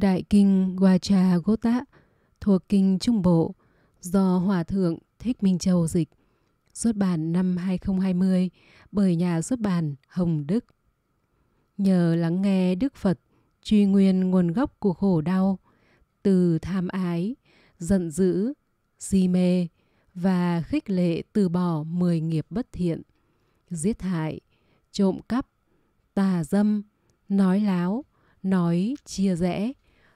Đại kinh Wacha Gota thuộc kinh Trung Bộ do Hòa thượng Thích Minh Châu dịch, xuất bản năm 2020 bởi nhà xuất bản Hồng Đức. Nhờ lắng nghe Đức Phật truy nguyên nguồn gốc của khổ đau từ tham ái, giận dữ, si mê và khích lệ từ bỏ mười nghiệp bất thiện, giết hại, trộm cắp, tà dâm, nói láo, nói chia rẽ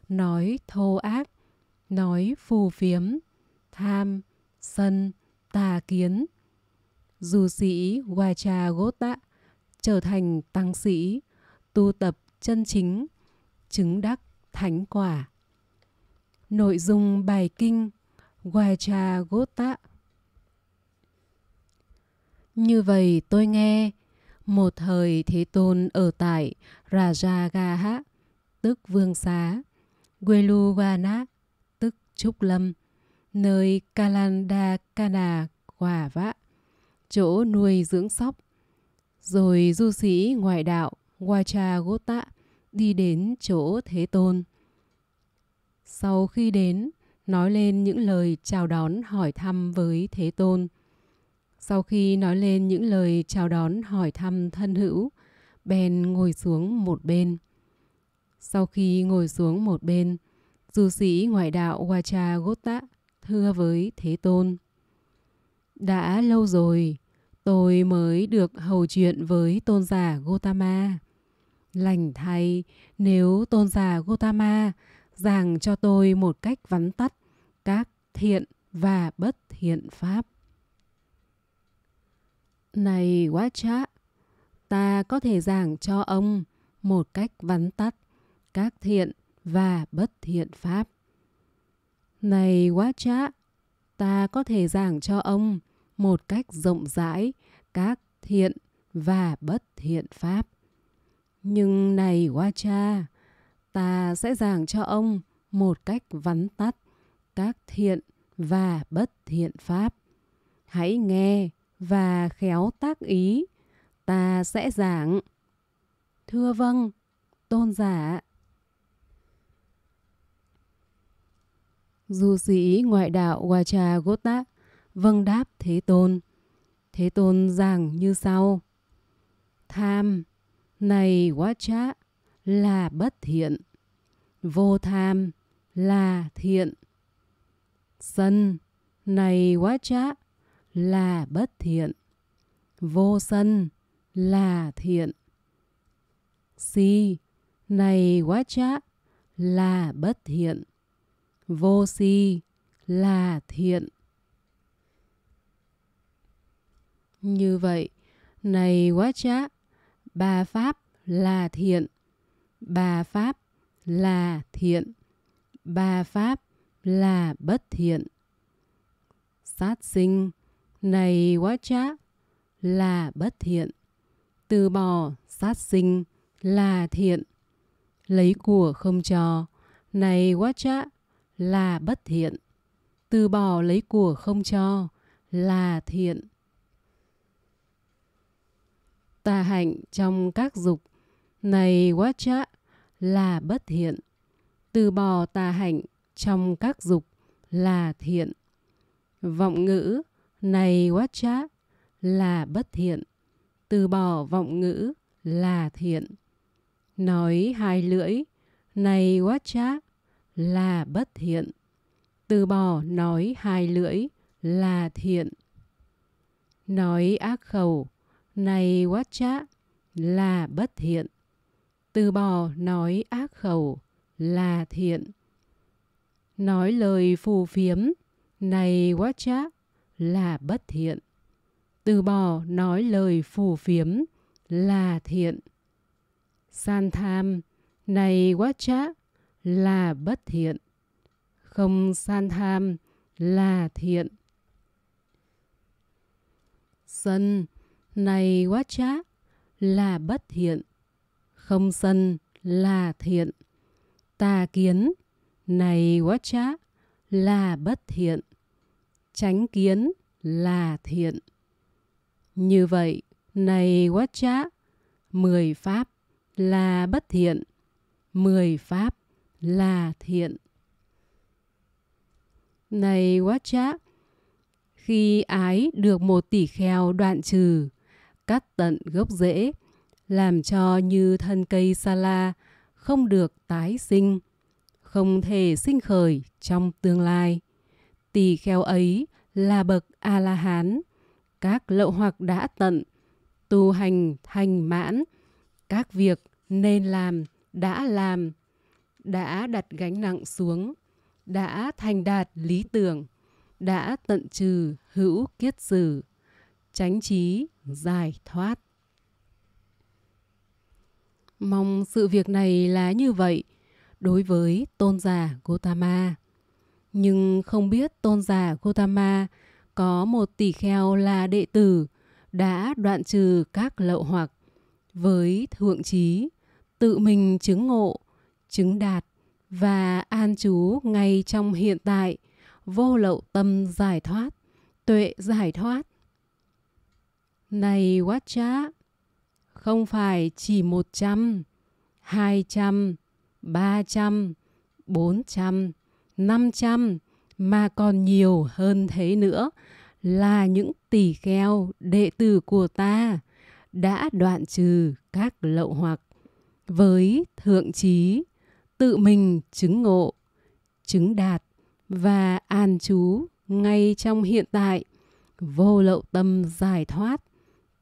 nói thô ác, nói phù phiếm, tham, sân, tà kiến. dù sĩ Wacha Gota trở thành tăng sĩ, tu tập chân chính, chứng đắc thánh quả. Nội dung bài kinh Wacha Gota Như vậy tôi nghe, một thời Thế Tôn ở tại Rajagaha, tức Vương Xá, Gueluvana, tức Trúc Lâm, nơi Kalanda Kana quả vã, chỗ nuôi dưỡng sóc. Rồi du sĩ ngoại đạo Wacha Gota đi đến chỗ Thế Tôn. Sau khi đến, nói lên những lời chào đón hỏi thăm với Thế Tôn. Sau khi nói lên những lời chào đón hỏi thăm thân hữu, bèn ngồi xuống một bên. Sau khi ngồi xuống một bên, du sĩ ngoại đạo Wacha gota thưa với Thế Tôn. Đã lâu rồi, tôi mới được hầu chuyện với tôn giả Gotama. Lành thay, nếu tôn giả Gotama giảng cho tôi một cách vắn tắt các thiện và bất thiện pháp. Này Wacha, ta có thể giảng cho ông một cách vắn tắt các thiện và bất thiện pháp. Này quá trá, ta có thể giảng cho ông một cách rộng rãi các thiện và bất thiện pháp. Nhưng này quá cha, ta sẽ giảng cho ông một cách vắn tắt các thiện và bất thiện pháp. Hãy nghe và khéo tác ý, ta sẽ giảng. Thưa vâng, tôn giả Du sĩ ngoại đạo Wacha Gota vâng đáp Thế Tôn. Thế Tôn giảng như sau. Tham, này Wacha, là bất thiện. Vô tham là thiện. Sân, này Wacha, là bất thiện. Vô sân là thiện. Si, này Wacha, là bất thiện vô si là thiện như vậy này quá chá bà pháp là thiện bà pháp là thiện bà pháp là bất thiện sát sinh này quá chá là bất thiện từ bỏ sát sinh là thiện lấy của không cho này quá chát là bất thiện từ bỏ lấy của không cho là thiện tà hạnh trong các dục này quá chá là bất thiện từ bỏ tà hạnh trong các dục là thiện vọng ngữ này quá chá là bất thiện từ bỏ vọng ngữ là thiện nói hai lưỡi này quá chá là bất thiện. Từ bỏ nói hai lưỡi là thiện. Nói ác khẩu, này quá chá, là bất thiện. Từ bỏ nói ác khẩu là thiện. Nói lời phù phiếm, này quá chá, là bất thiện. Từ bỏ nói lời phù phiếm là thiện. San tham, này quá chá, là bất thiện không san tham là thiện sân này quá trá là bất thiện không sân là thiện tà kiến này quá trá là bất thiện tránh kiến là thiện như vậy này quá trá mười pháp là bất thiện mười pháp là thiện. Này Watcha, khi ái được một tỷ kheo đoạn trừ, cắt tận gốc rễ, làm cho như thân cây sala không được tái sinh, không thể sinh khởi trong tương lai. Tỷ kheo ấy là bậc A-la-hán, các lậu hoặc đã tận, tu hành thành mãn, các việc nên làm đã làm đã đặt gánh nặng xuống, đã thành đạt lý tưởng, đã tận trừ hữu kiết sử, tránh trí giải thoát. Mong sự việc này là như vậy đối với tôn giả Gotama. Nhưng không biết tôn giả Gotama có một tỷ kheo là đệ tử đã đoạn trừ các lậu hoặc với thượng trí tự mình chứng ngộ chứng đạt và an trú ngay trong hiện tại, vô lậu tâm giải thoát, tuệ giải thoát. Này Watcha, không phải chỉ một trăm trăm hai ba trăm bốn trăm năm trăm mà còn nhiều hơn thế nữa là những tỷ kheo đệ tử của ta đã đoạn trừ các lậu hoặc với thượng trí tự mình chứng ngộ chứng đạt và an trú ngay trong hiện tại vô lậu tâm giải thoát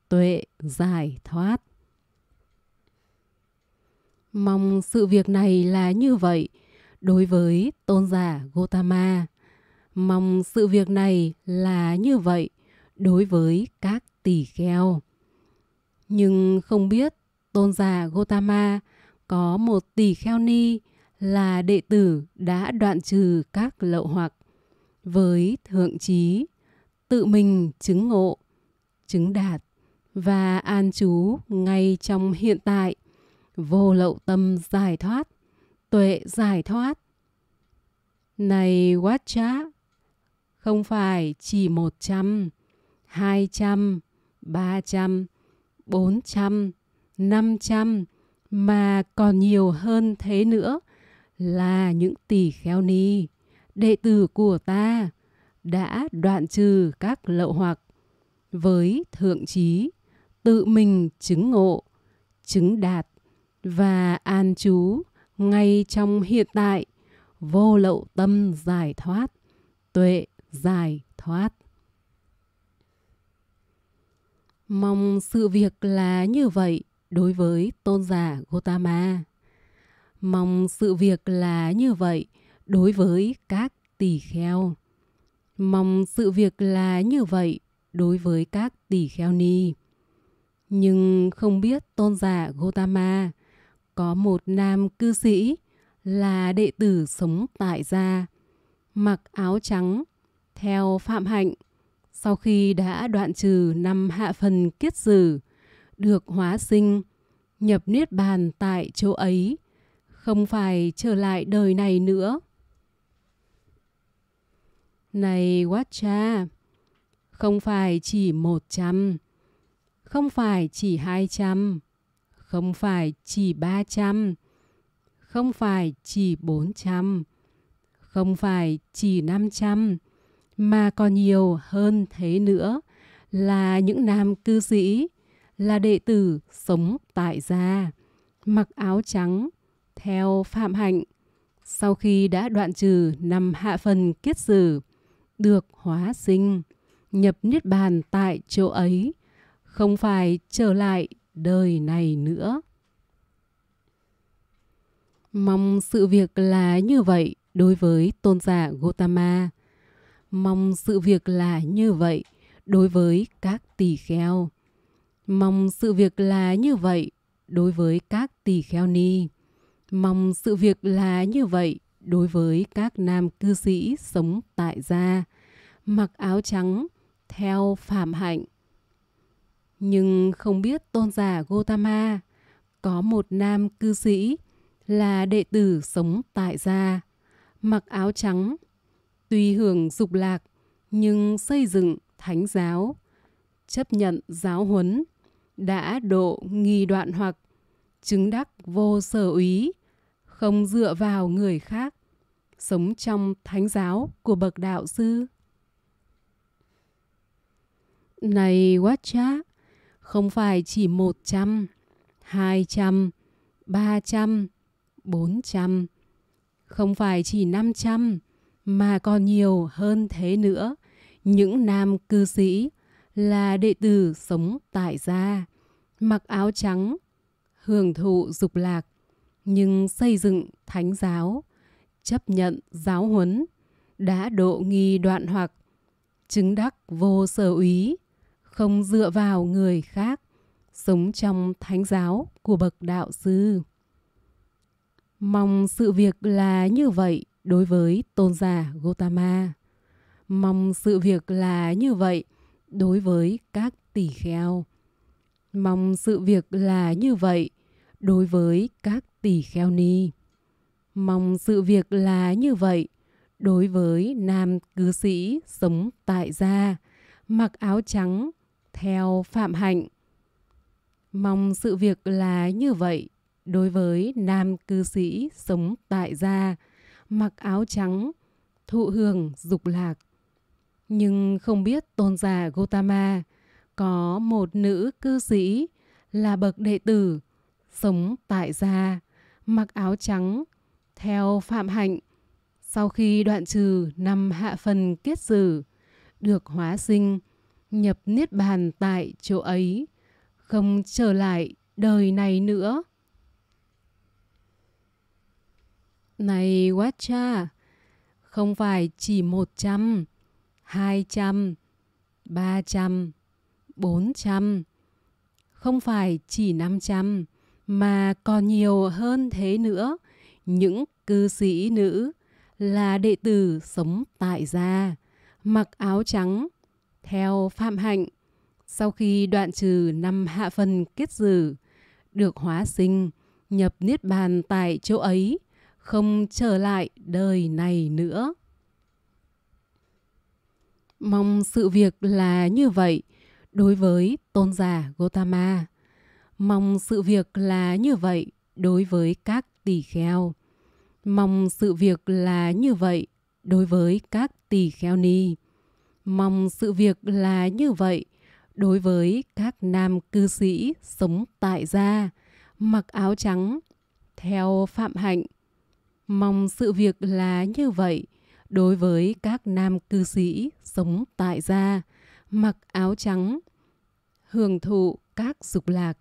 tuệ giải thoát mong sự việc này là như vậy đối với tôn giả gotama mong sự việc này là như vậy đối với các tỳ kheo nhưng không biết tôn giả gotama có một tỷ kheo ni là đệ tử đã đoạn trừ các lậu hoặc với thượng trí tự mình chứng ngộ chứng đạt và an trú ngay trong hiện tại vô lậu tâm giải thoát tuệ giải thoát này quát chá không phải chỉ một trăm hai trăm ba trăm bốn trăm năm trăm mà còn nhiều hơn thế nữa là những tỳ kheo ni đệ tử của ta đã đoạn trừ các lậu hoặc với thượng trí tự mình chứng ngộ chứng đạt và an trú ngay trong hiện tại vô lậu tâm giải thoát tuệ giải thoát mong sự việc là như vậy đối với tôn giả Gotama. Mong sự việc là như vậy đối với các tỳ kheo. Mong sự việc là như vậy đối với các tỳ kheo ni. Nhưng không biết tôn giả Gotama có một nam cư sĩ là đệ tử sống tại gia, mặc áo trắng, theo phạm hạnh. Sau khi đã đoạn trừ năm hạ phần kiết sử, được hóa sinh, nhập niết bàn tại chỗ ấy, không phải trở lại đời này nữa. Này Watcha, không phải chỉ một trăm, không phải chỉ hai trăm, không phải chỉ ba trăm, không phải chỉ bốn trăm, không phải chỉ năm trăm, mà còn nhiều hơn thế nữa là những nam cư sĩ là đệ tử sống tại gia, mặc áo trắng, theo Phạm Hạnh. Sau khi đã đoạn trừ năm hạ phần kiết sử, được hóa sinh, nhập niết bàn tại chỗ ấy, không phải trở lại đời này nữa. Mong sự việc là như vậy đối với tôn giả Gotama. Mong sự việc là như vậy đối với các tỳ kheo. Mong sự việc là như vậy đối với các tỳ kheo ni. Mong sự việc là như vậy đối với các nam cư sĩ sống tại gia, mặc áo trắng, theo phạm hạnh. Nhưng không biết tôn giả Gotama có một nam cư sĩ là đệ tử sống tại gia, mặc áo trắng, tuy hưởng dục lạc nhưng xây dựng thánh giáo, chấp nhận giáo huấn đã độ nghi đoạn hoặc chứng đắc vô sở úy không dựa vào người khác sống trong thánh giáo của bậc đạo sư này Watcha, không phải chỉ một trăm, trăm, hai ba trăm, bốn trăm, không phải chỉ năm trăm, mà còn nhiều hơn thế nữa. Những nam cư sĩ là đệ tử sống tại gia, mặc áo trắng, hưởng thụ dục lạc, nhưng xây dựng thánh giáo, chấp nhận giáo huấn, đã độ nghi đoạn hoặc, chứng đắc vô sở úy, không dựa vào người khác, sống trong thánh giáo của bậc đạo sư. Mong sự việc là như vậy đối với tôn giả Gotama. Mong sự việc là như vậy đối với các tỳ kheo. Mong sự việc là như vậy đối với các tỳ kheo ni. Mong sự việc là như vậy đối với nam cư sĩ sống tại gia, mặc áo trắng theo phạm hạnh. Mong sự việc là như vậy đối với nam cư sĩ sống tại gia, mặc áo trắng, thụ hưởng dục lạc. Nhưng không biết tôn giả Gotama có một nữ cư sĩ là bậc đệ tử, sống tại gia, mặc áo trắng, theo phạm hạnh. Sau khi đoạn trừ năm hạ phần kết sử, được hóa sinh, nhập niết bàn tại chỗ ấy, không trở lại đời này nữa. Này Watcha, không phải chỉ một trăm 200, 300, 400. Không phải chỉ 500 mà còn nhiều hơn thế nữa. Những cư sĩ nữ là đệ tử sống tại gia, mặc áo trắng theo phạm hạnh. Sau khi đoạn trừ năm hạ phần kết dử, được hóa sinh, nhập niết bàn tại chỗ ấy, không trở lại đời này nữa. Mong sự việc là như vậy đối với tôn giả Gotama. Mong sự việc là như vậy đối với các tỳ kheo. Mong sự việc là như vậy đối với các tỳ kheo ni. Mong sự việc là như vậy đối với các nam cư sĩ sống tại gia, mặc áo trắng, theo phạm hạnh. Mong sự việc là như vậy đối với các nam cư sĩ sống tại gia, mặc áo trắng, hưởng thụ các dục lạc.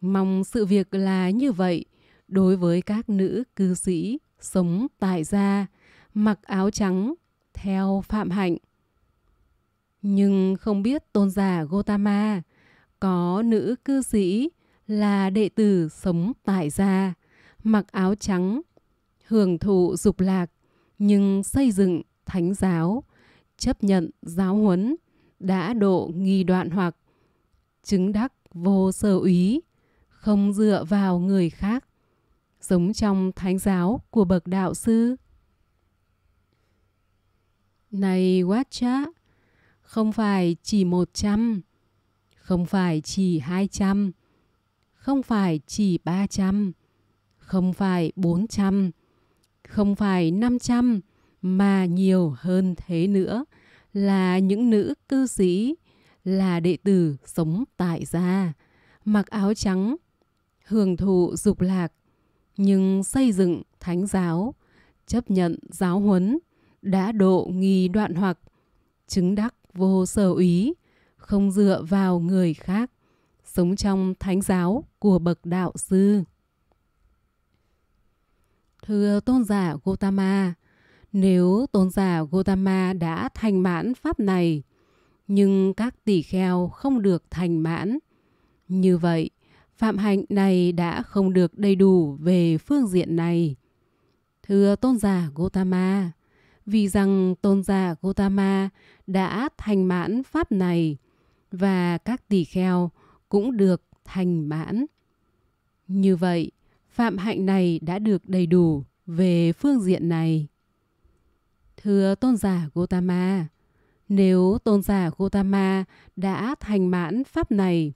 Mong sự việc là như vậy đối với các nữ cư sĩ sống tại gia, mặc áo trắng theo phạm hạnh. Nhưng không biết tôn giả Gotama có nữ cư sĩ là đệ tử sống tại gia, mặc áo trắng, hưởng thụ dục lạc nhưng xây dựng thánh giáo, chấp nhận giáo huấn, đã độ nghi đoạn hoặc, chứng đắc vô sở úy, không dựa vào người khác, sống trong thánh giáo của bậc đạo sư. Này Watcha, không phải chỉ một trăm, không phải chỉ hai trăm, không phải chỉ ba trăm, không phải bốn trăm không phải 500 mà nhiều hơn thế nữa là những nữ cư sĩ là đệ tử sống tại gia mặc áo trắng hưởng thụ dục lạc nhưng xây dựng thánh giáo chấp nhận giáo huấn đã độ nghi đoạn hoặc chứng đắc vô sở úy không dựa vào người khác sống trong thánh giáo của bậc đạo sư Thưa tôn giả Gotama, nếu tôn giả Gotama đã thành mãn pháp này, nhưng các tỷ kheo không được thành mãn, như vậy, phạm hạnh này đã không được đầy đủ về phương diện này. Thưa tôn giả Gotama, vì rằng tôn giả Gotama đã thành mãn pháp này và các tỷ kheo cũng được thành mãn. Như vậy, phạm hạnh này đã được đầy đủ về phương diện này. Thưa tôn giả Gotama, nếu tôn giả Gotama đã thành mãn pháp này,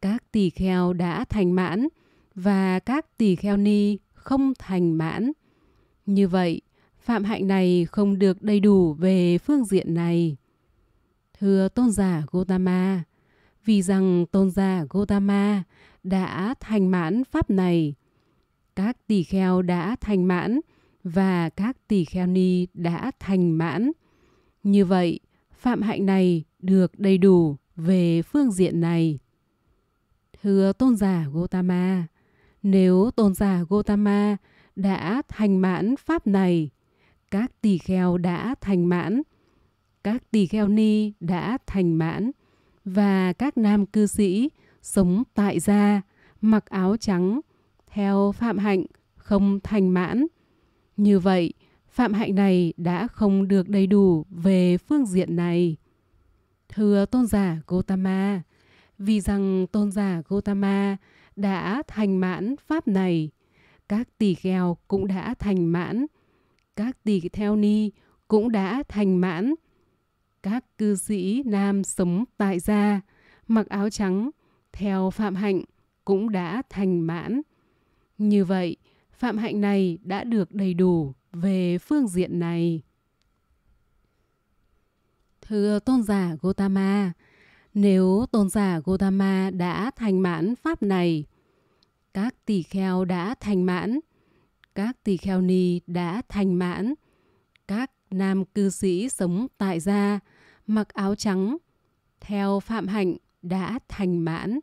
các tỳ kheo đã thành mãn và các tỳ kheo ni không thành mãn. Như vậy, phạm hạnh này không được đầy đủ về phương diện này. Thưa tôn giả Gotama, vì rằng tôn giả Gotama đã thành mãn pháp này, các tỳ kheo đã thành mãn và các tỳ kheo ni đã thành mãn. Như vậy, phạm hạnh này được đầy đủ về phương diện này. Thưa tôn giả Gotama, nếu tôn giả Gotama đã thành mãn pháp này, các tỳ kheo đã thành mãn, các tỳ kheo ni đã thành mãn và các nam cư sĩ sống tại gia, mặc áo trắng, theo phạm hạnh không thành mãn. Như vậy, phạm hạnh này đã không được đầy đủ về phương diện này. Thưa tôn giả Gotama, vì rằng tôn giả Gotama đã thành mãn pháp này, các tỳ kheo cũng đã thành mãn, các tỳ theo ni cũng đã thành mãn, các cư sĩ nam sống tại gia, mặc áo trắng, theo phạm hạnh cũng đã thành mãn. Như vậy, phạm hạnh này đã được đầy đủ về phương diện này. Thưa tôn giả Gotama, nếu tôn giả Gotama đã thành mãn pháp này, các tỳ kheo đã thành mãn, các tỳ kheo ni đã thành mãn, các nam cư sĩ sống tại gia, mặc áo trắng, theo phạm hạnh đã thành mãn.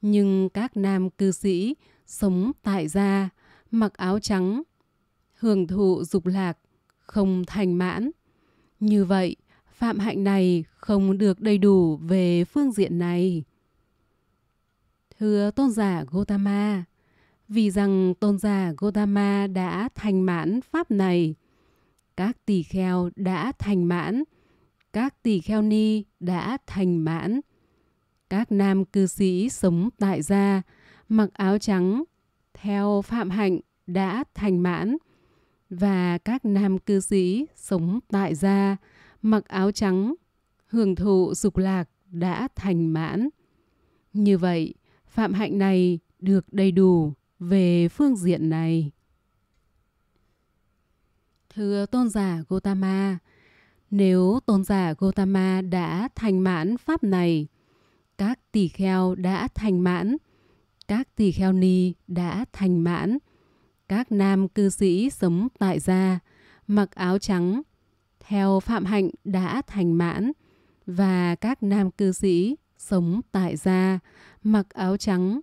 Nhưng các nam cư sĩ sống tại gia, mặc áo trắng, hưởng thụ dục lạc, không thành mãn. Như vậy, phạm hạnh này không được đầy đủ về phương diện này. Thưa tôn giả Gotama, vì rằng tôn giả Gotama đã thành mãn pháp này, các tỳ kheo đã thành mãn, các tỳ kheo ni đã thành mãn, các nam cư sĩ sống tại gia, mặc áo trắng, theo phạm hạnh đã thành mãn và các nam cư sĩ sống tại gia, mặc áo trắng, hưởng thụ dục lạc đã thành mãn. Như vậy, phạm hạnh này được đầy đủ về phương diện này. Thưa tôn giả Gotama, nếu tôn giả Gotama đã thành mãn pháp này, các tỳ kheo đã thành mãn, các tỳ kheo ni đã thành mãn, các nam cư sĩ sống tại gia, mặc áo trắng, theo phạm hạnh đã thành mãn, và các nam cư sĩ sống tại gia, mặc áo trắng,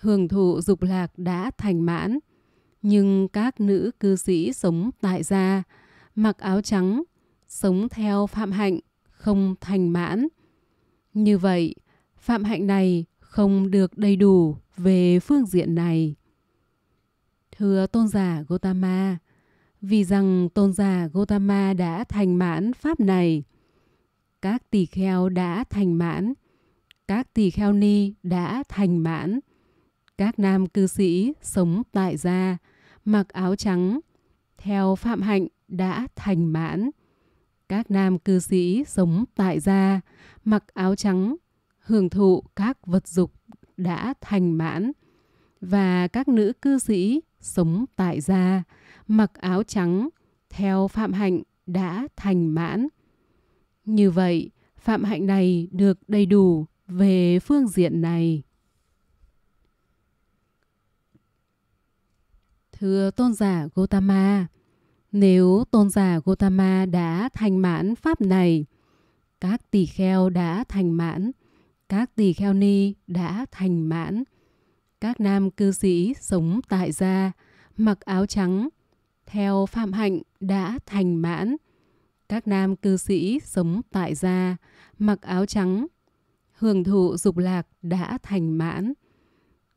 hưởng thụ dục lạc đã thành mãn. Nhưng các nữ cư sĩ sống tại gia, mặc áo trắng, sống theo phạm hạnh, không thành mãn. Như vậy, phạm hạnh này không được đầy đủ về phương diện này. Thưa tôn giả Gotama, vì rằng tôn giả Gotama đã thành mãn pháp này, các tỳ kheo đã thành mãn, các tỳ kheo ni đã thành mãn, các nam cư sĩ sống tại gia, mặc áo trắng, theo phạm hạnh đã thành mãn. Các nam cư sĩ sống tại gia, mặc áo trắng hưởng thụ các vật dục đã thành mãn và các nữ cư sĩ sống tại gia mặc áo trắng theo phạm hạnh đã thành mãn như vậy phạm hạnh này được đầy đủ về phương diện này thưa tôn giả gotama nếu tôn giả gotama đã thành mãn pháp này các tỳ kheo đã thành mãn các tỳ kheo ni đã thành mãn. Các nam cư sĩ sống tại gia, mặc áo trắng, theo phạm hạnh đã thành mãn. Các nam cư sĩ sống tại gia, mặc áo trắng, hưởng thụ dục lạc đã thành mãn.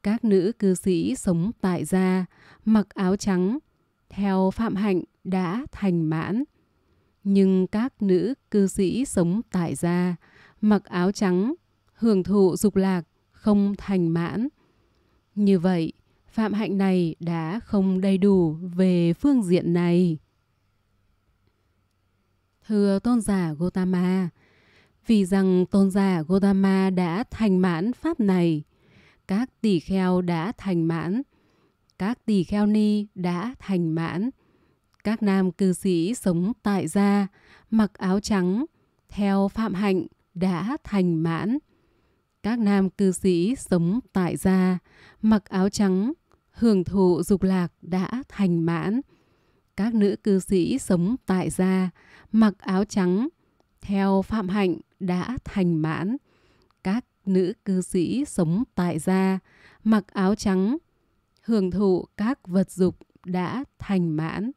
Các nữ cư sĩ sống tại gia, mặc áo trắng, theo phạm hạnh đã thành mãn. Nhưng các nữ cư sĩ sống tại gia, mặc áo trắng, hưởng thụ dục lạc không thành mãn. Như vậy, phạm hạnh này đã không đầy đủ về phương diện này. Thưa tôn giả Gotama, vì rằng tôn giả Gotama đã thành mãn pháp này, các tỷ kheo đã thành mãn, các tỷ kheo ni đã thành mãn, các nam cư sĩ sống tại gia, mặc áo trắng, theo phạm hạnh đã thành mãn các nam cư sĩ sống tại gia, mặc áo trắng, hưởng thụ dục lạc đã thành mãn. Các nữ cư sĩ sống tại gia, mặc áo trắng, theo phạm hạnh đã thành mãn. Các nữ cư sĩ sống tại gia, mặc áo trắng, hưởng thụ các vật dục đã thành mãn.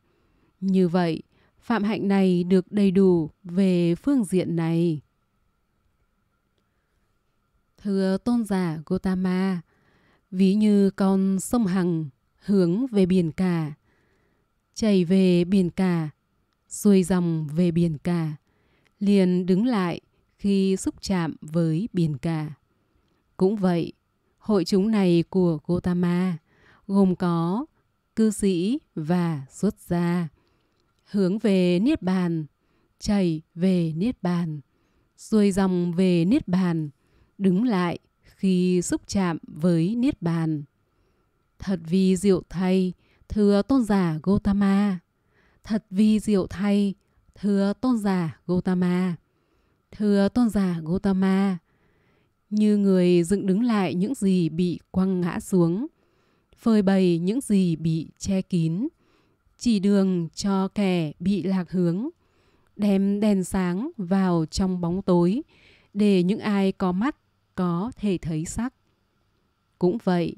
Như vậy, phạm hạnh này được đầy đủ về phương diện này. Thưa tôn giả Gotama, ví như con sông Hằng hướng về biển cả, chảy về biển cả, xuôi dòng về biển cả, liền đứng lại khi xúc chạm với biển cả. Cũng vậy, hội chúng này của Gotama gồm có cư sĩ và xuất gia, hướng về Niết Bàn, chảy về Niết Bàn, xuôi dòng về Niết Bàn, đứng lại khi xúc chạm với Niết Bàn. Thật vì diệu thay, thưa tôn giả Gotama. Thật vì diệu thay, thưa tôn giả Gotama. Thưa tôn giả Gotama, như người dựng đứng lại những gì bị quăng ngã xuống, phơi bày những gì bị che kín, chỉ đường cho kẻ bị lạc hướng, đem đèn sáng vào trong bóng tối để những ai có mắt có thể thấy sắc. Cũng vậy,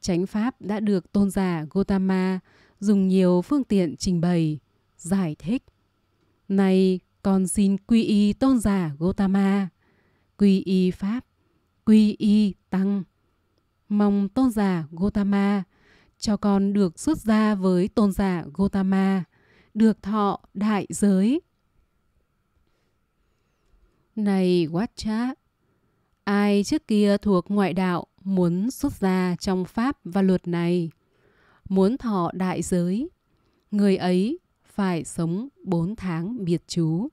chánh pháp đã được tôn giả Gotama dùng nhiều phương tiện trình bày, giải thích. Này, con xin quy y tôn giả Gotama, quy y pháp, quy y tăng. Mong tôn giả Gotama cho con được xuất gia với tôn giả Gotama, được thọ đại giới. Này Watcha, Ai trước kia thuộc ngoại đạo muốn xuất gia trong pháp và luật này, muốn thọ đại giới, người ấy phải sống bốn tháng biệt chú.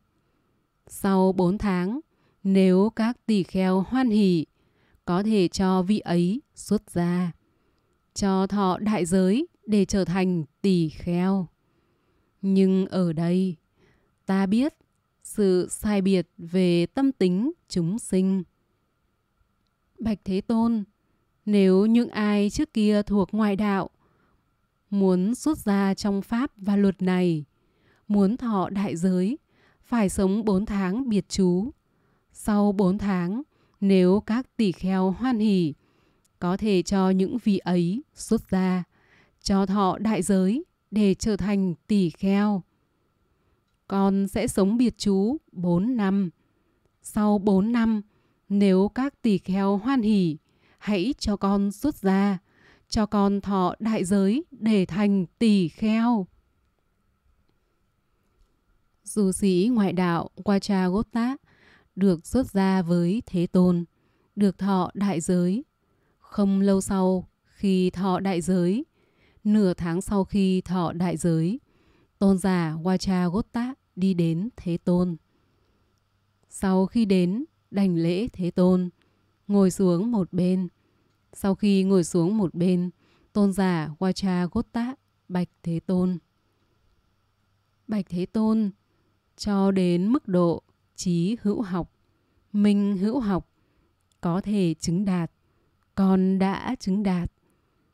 Sau bốn tháng, nếu các tỷ kheo hoan hỷ, có thể cho vị ấy xuất gia, cho thọ đại giới để trở thành tỷ kheo. Nhưng ở đây, ta biết sự sai biệt về tâm tính chúng sinh – Bạch Thế Tôn, nếu những ai trước kia thuộc ngoại đạo, muốn xuất ra trong pháp và luật này, muốn thọ đại giới, phải sống 4 tháng biệt chú. Sau 4 tháng, nếu các tỷ kheo hoan hỷ có thể cho những vị ấy xuất ra, cho thọ đại giới để trở thành tỷ kheo. Con sẽ sống biệt chú 4 năm. Sau 4 năm, nếu các tỳ kheo hoan hỷ hãy cho con xuất ra, cho con thọ đại giới để thành tỳ kheo. Du sĩ ngoại đạo Quachagota được xuất ra với Thế Tôn, được thọ đại giới. Không lâu sau khi thọ đại giới, nửa tháng sau khi thọ đại giới, tôn giả Wachagota đi đến Thế Tôn. Sau khi đến, đành lễ Thế Tôn, ngồi xuống một bên. Sau khi ngồi xuống một bên, tôn giả Wacha Gotta bạch Thế Tôn. Bạch Thế Tôn, cho đến mức độ trí hữu học, minh hữu học, có thể chứng đạt, con đã chứng đạt.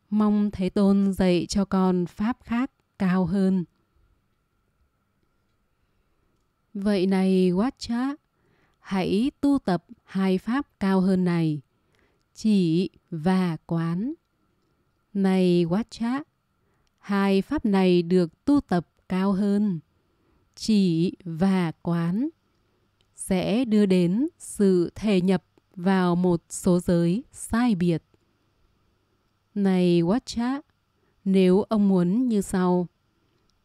Mong Thế Tôn dạy cho con pháp khác cao hơn. Vậy này Wacha, hãy tu tập hai pháp cao hơn này, chỉ và quán. Này Watcha, hai pháp này được tu tập cao hơn, chỉ và quán sẽ đưa đến sự thể nhập vào một số giới sai biệt. Này Watcha, nếu ông muốn như sau,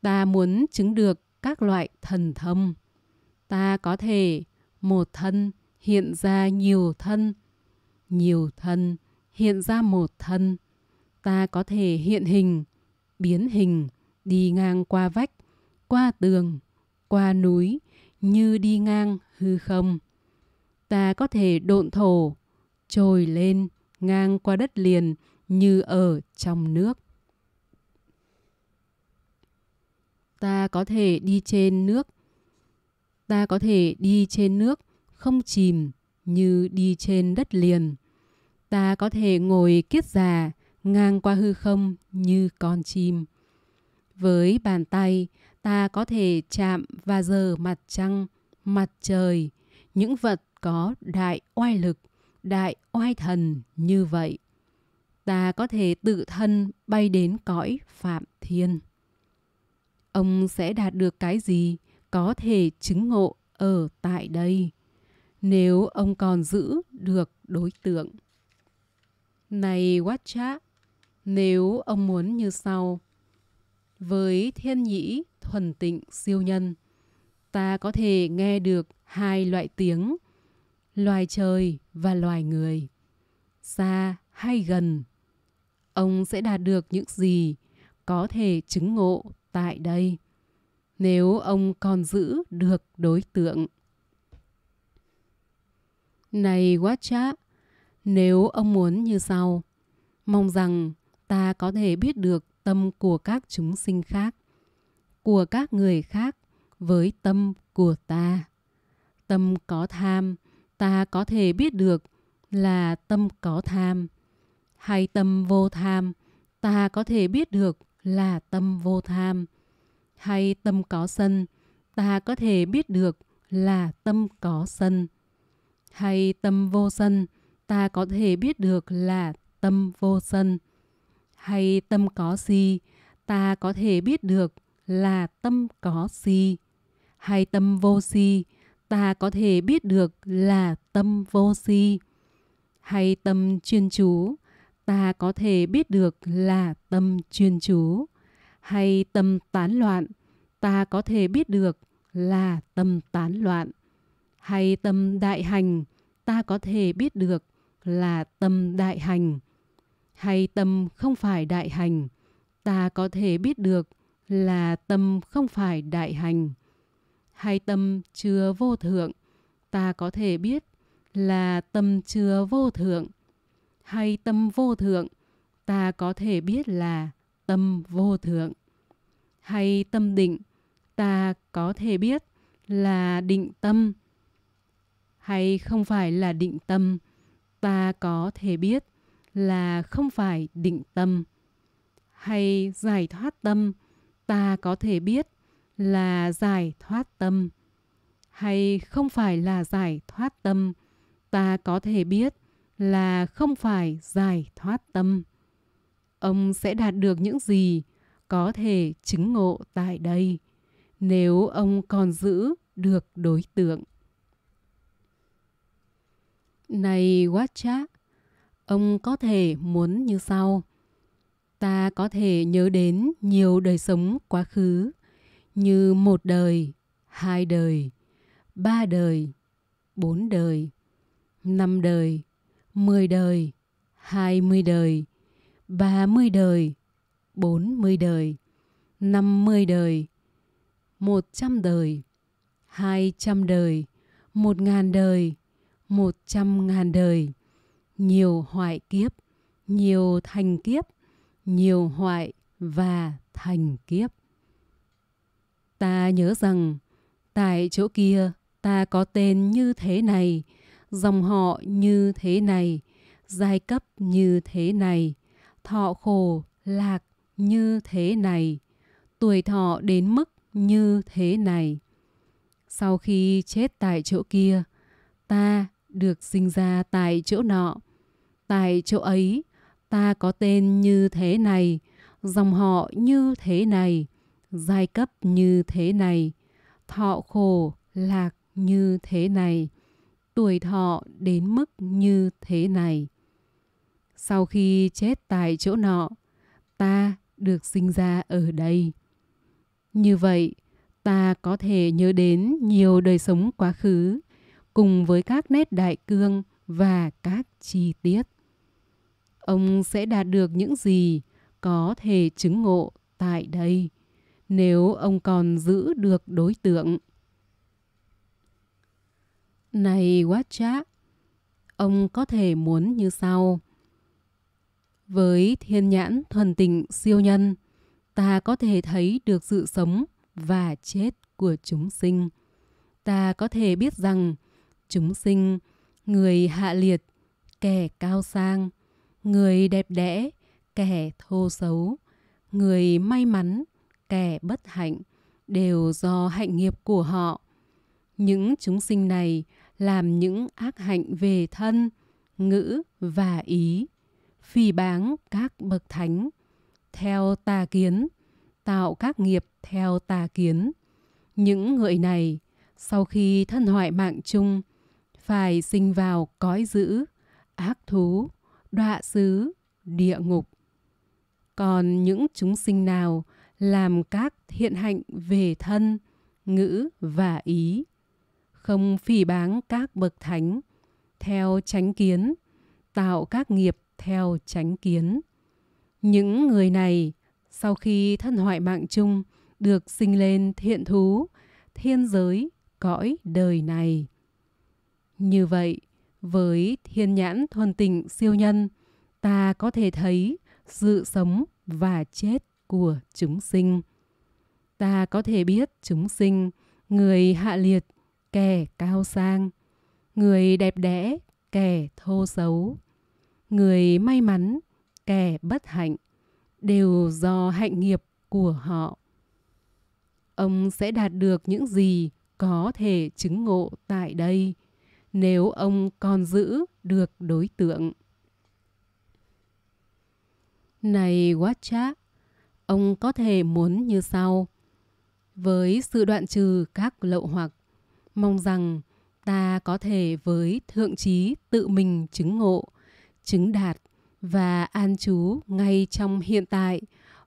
ta muốn chứng được các loại thần thông, ta có thể một thân hiện ra nhiều thân nhiều thân hiện ra một thân ta có thể hiện hình biến hình đi ngang qua vách qua tường qua núi như đi ngang hư không ta có thể độn thổ trồi lên ngang qua đất liền như ở trong nước ta có thể đi trên nước ta có thể đi trên nước không chìm như đi trên đất liền ta có thể ngồi kiết già ngang qua hư không như con chim với bàn tay ta có thể chạm và giờ mặt trăng mặt trời những vật có đại oai lực đại oai thần như vậy ta có thể tự thân bay đến cõi phạm thiên ông sẽ đạt được cái gì có thể chứng ngộ ở tại đây nếu ông còn giữ được đối tượng. Này Watcha, nếu ông muốn như sau. Với thiên nhĩ thuần tịnh siêu nhân, ta có thể nghe được hai loại tiếng, loài trời và loài người, xa hay gần. Ông sẽ đạt được những gì có thể chứng ngộ tại đây nếu ông còn giữ được đối tượng. Này Watcha, nếu ông muốn như sau, mong rằng ta có thể biết được tâm của các chúng sinh khác, của các người khác với tâm của ta. Tâm có tham, ta có thể biết được là tâm có tham. Hay tâm vô tham, ta có thể biết được là tâm vô tham hay tâm có sân, ta có thể biết được là tâm có sân. Hay tâm vô sân, ta có thể biết được là tâm vô sân. Hay tâm có si, ta có thể biết được là tâm có si. Hay tâm vô si, ta có thể biết được là tâm vô si. Hay tâm chuyên chú, ta có thể biết được là tâm chuyên chú hay tâm tán loạn, ta có thể biết được là tâm tán loạn. Hay tâm đại hành, ta có thể biết được là tâm đại hành. Hay tâm không phải đại hành, ta có thể biết được là tâm không phải đại hành. Hay tâm chưa vô thượng, ta có thể biết là tâm chưa vô thượng. Hay tâm vô thượng, ta có thể biết là tâm vô thượng hay tâm định ta có thể biết là định tâm hay không phải là định tâm ta có thể biết là không phải định tâm hay giải thoát tâm ta có thể biết là giải thoát tâm hay không phải là giải thoát tâm ta có thể biết là không phải giải thoát tâm ông sẽ đạt được những gì có thể chứng ngộ tại đây nếu ông còn giữ được đối tượng. Này Watcha, ông có thể muốn như sau. Ta có thể nhớ đến nhiều đời sống quá khứ như một đời, hai đời, ba đời, bốn đời, năm đời, mười đời, hai mươi đời, 30 đời, 40 đời, 50 đời, 100 đời, 200 đời, 1000 đời, 100 ngàn đời, nhiều hoại kiếp, nhiều thành kiếp, nhiều hoại và thành kiếp. Ta nhớ rằng, tại chỗ kia ta có tên như thế này, dòng họ như thế này, giai cấp như thế này, thọ khổ lạc như thế này, tuổi thọ đến mức như thế này. Sau khi chết tại chỗ kia, ta được sinh ra tại chỗ nọ. Tại chỗ ấy, ta có tên như thế này, dòng họ như thế này, giai cấp như thế này, thọ khổ lạc như thế này, tuổi thọ đến mức như thế này sau khi chết tại chỗ nọ, ta được sinh ra ở đây. Như vậy, ta có thể nhớ đến nhiều đời sống quá khứ cùng với các nét đại cương và các chi tiết. Ông sẽ đạt được những gì có thể chứng ngộ tại đây nếu ông còn giữ được đối tượng. Này Watcha, ông có thể muốn như sau. Với thiên nhãn thuần tịnh siêu nhân, ta có thể thấy được sự sống và chết của chúng sinh. Ta có thể biết rằng chúng sinh, người hạ liệt, kẻ cao sang, người đẹp đẽ, kẻ thô xấu, người may mắn, kẻ bất hạnh đều do hạnh nghiệp của họ. Những chúng sinh này làm những ác hạnh về thân, ngữ và ý phỉ báng các bậc thánh theo tà kiến tạo các nghiệp theo tà kiến những người này sau khi thân hoại mạng chung phải sinh vào cõi dữ ác thú đọa xứ địa ngục còn những chúng sinh nào làm các thiện hạnh về thân ngữ và ý không phỉ báng các bậc thánh theo chánh kiến tạo các nghiệp theo chánh kiến. Những người này sau khi thân hoại mạng chung được sinh lên thiện thú, thiên giới, cõi đời này. Như vậy, với thiên nhãn thuần tịnh siêu nhân, ta có thể thấy sự sống và chết của chúng sinh. Ta có thể biết chúng sinh, người hạ liệt, kẻ cao sang, người đẹp đẽ, kẻ thô xấu, người may mắn kẻ bất hạnh đều do hạnh nghiệp của họ ông sẽ đạt được những gì có thể chứng ngộ tại đây nếu ông còn giữ được đối tượng này Watcha, ông có thể muốn như sau. Với sự đoạn trừ các lậu hoặc, mong rằng ta có thể với thượng trí tự mình chứng ngộ chứng đạt và an trú ngay trong hiện tại,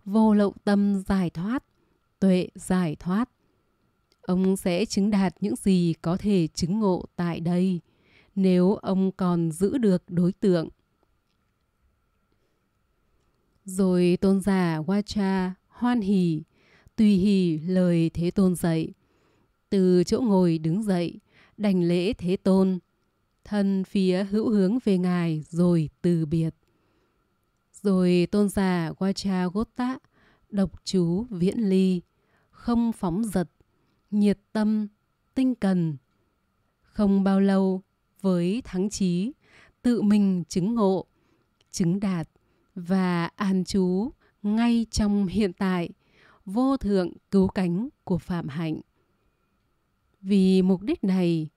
vô lậu tâm giải thoát, tuệ giải thoát. Ông sẽ chứng đạt những gì có thể chứng ngộ tại đây nếu ông còn giữ được đối tượng. Rồi tôn giả Wacha hoan hỉ, tùy hỉ lời Thế Tôn dạy. Từ chỗ ngồi đứng dậy, đành lễ Thế Tôn, thân phía hữu hướng về ngài rồi từ biệt. Rồi tôn giả gốt tạ độc chú viễn ly, không phóng giật, nhiệt tâm, tinh cần. Không bao lâu với thắng trí, tự mình chứng ngộ, chứng đạt và an chú ngay trong hiện tại, vô thượng cứu cánh của Phạm Hạnh. Vì mục đích này,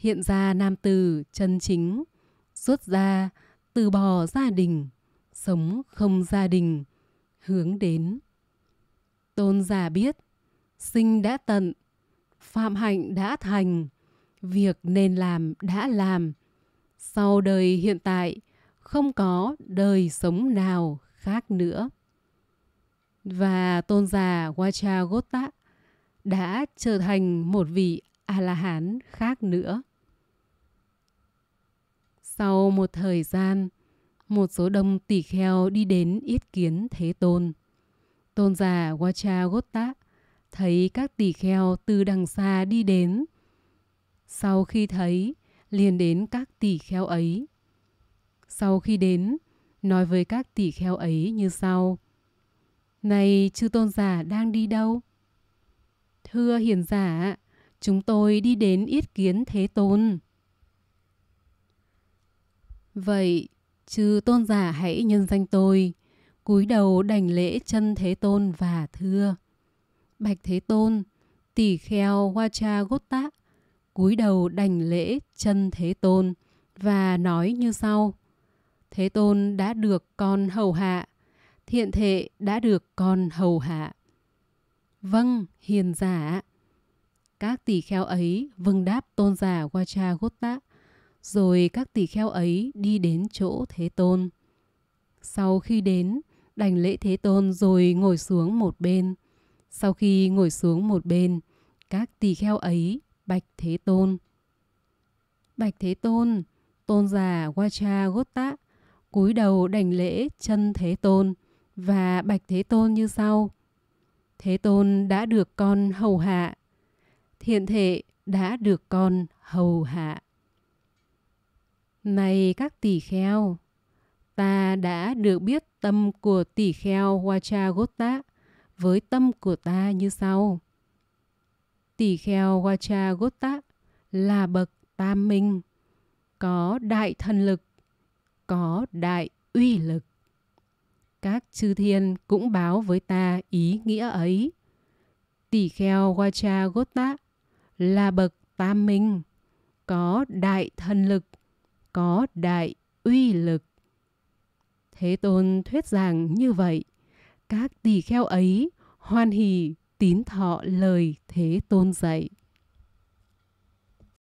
hiện ra nam tử chân chính, xuất ra, từ bỏ gia đình, sống không gia đình, hướng đến. Tôn giả biết, sinh đã tận, phạm hạnh đã thành, việc nên làm đã làm. Sau đời hiện tại, không có đời sống nào khác nữa. Và tôn giả vajragotta đã trở thành một vị A-la-hán khác nữa. Sau một thời gian, một số đông tỷ kheo đi đến yết kiến Thế Tôn. Tôn giả Wacha Gotta thấy các tỷ kheo từ đằng xa đi đến. Sau khi thấy, liền đến các tỷ kheo ấy. Sau khi đến, nói với các tỷ kheo ấy như sau. Này chư tôn giả đang đi đâu? Thưa hiền giả, chúng tôi đi đến yết kiến Thế Tôn. Vậy, chư tôn giả hãy nhân danh tôi, cúi đầu đảnh lễ chân Thế Tôn và thưa. Bạch Thế Tôn, tỷ kheo cha gốt Gotta cúi đầu đảnh lễ chân Thế Tôn và nói như sau. Thế Tôn đã được con hầu hạ, thiện thệ đã được con hầu hạ. Vâng, hiền giả. Các tỷ kheo ấy vâng đáp tôn giả Wacha Gotta rồi các tỳ kheo ấy đi đến chỗ Thế Tôn. Sau khi đến, đành lễ Thế Tôn rồi ngồi xuống một bên. Sau khi ngồi xuống một bên, các tỳ kheo ấy bạch Thế Tôn. Bạch Thế Tôn, Tôn già Wacha Gotta, cúi đầu đành lễ chân Thế Tôn và bạch Thế Tôn như sau. Thế Tôn đã được con hầu hạ, thiện thể đã được con hầu hạ. Này các tỷ kheo, ta đã được biết tâm của tỷ kheo Wachagota với tâm của ta như sau. Tỷ kheo Wachagota là bậc tam minh, có đại thần lực, có đại uy lực. Các chư thiên cũng báo với ta ý nghĩa ấy. Tỷ kheo Wachagota là bậc tam minh, có đại thần lực, có đại uy lực. Thế Tôn thuyết giảng như vậy, các tỳ kheo ấy hoan hỷ tín thọ lời Thế Tôn dạy.